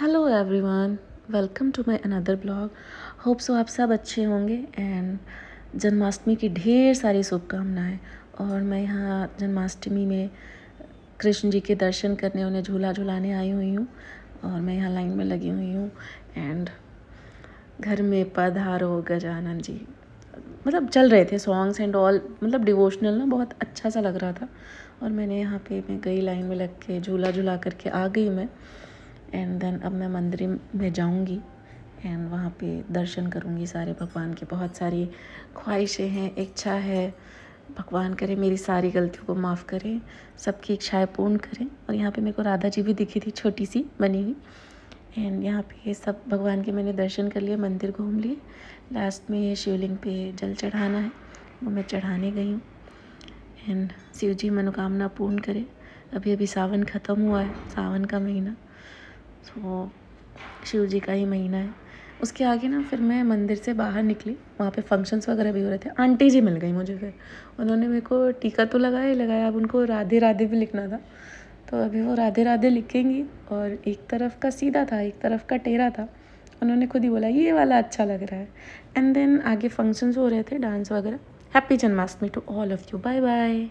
hello everyone welcome to my another blog hope so आप सब अच्छे होंगे एंड जन्माष्टमी की ढेर सारी शुभकामनाएं और मैं यहाँ जन्माष्टमी में कृष्ण जी के दर्शन करने उन्हें झूला झूलाने आई हुई हूँ और मैं यहाँ लाइन में लगी हुई हूँ एंड घर में पधारो गजानन जी मतलब चल रहे थे सॉन्ग्स एंड ऑल मतलब डिवोशनल ना बहुत अच्छा सा लग रहा था और मैंने यहाँ पे मैं गई लाइन में लग के झूला झूला करके आ गई मैं एंड देन अब मैं मंदिर में जाऊंगी एंड वहाँ पे दर्शन करूंगी सारे भगवान के बहुत सारी ख्वाहिशें हैं इच्छा है भगवान करे मेरी सारी गलतियों को माफ़ करें सबकी इच्छाएं पूर्ण करें और यहाँ पे मेरे को राधा जी भी दिखी थी छोटी सी बनी हुई एंड यहाँ पे ये सब भगवान के मैंने दर्शन कर लिए मंदिर घूम लिए लास्ट में शिवलिंग पे जल चढ़ाना है वो मैं चढ़ाने गई हूँ एंड शिव जी मनोकामना पूर्ण करें अभी अभी सावन ख़त्म हुआ है सावन का महीना सो तो शिव जी का ही महीना है उसके आगे ना फिर मैं मंदिर से बाहर निकली वहाँ पे फंक्शंस वगैरह भी हो रहे थे आंटी जी मिल गई मुझे फिर उन्होंने मेरे को टीका तो लगाया ही लगाया अब उनको राधे राधे भी लिखना था तो अभी वो राधे राधे लिखेंगी और एक तरफ का सीधा था एक तरफ का टेरा था उन्होंने खुद ही बोला ये वाला अच्छा लग रहा है एंड देन आगे फंक्शंस हो रहे थे डांस वगैरह happy Janmashtami to all of you bye bye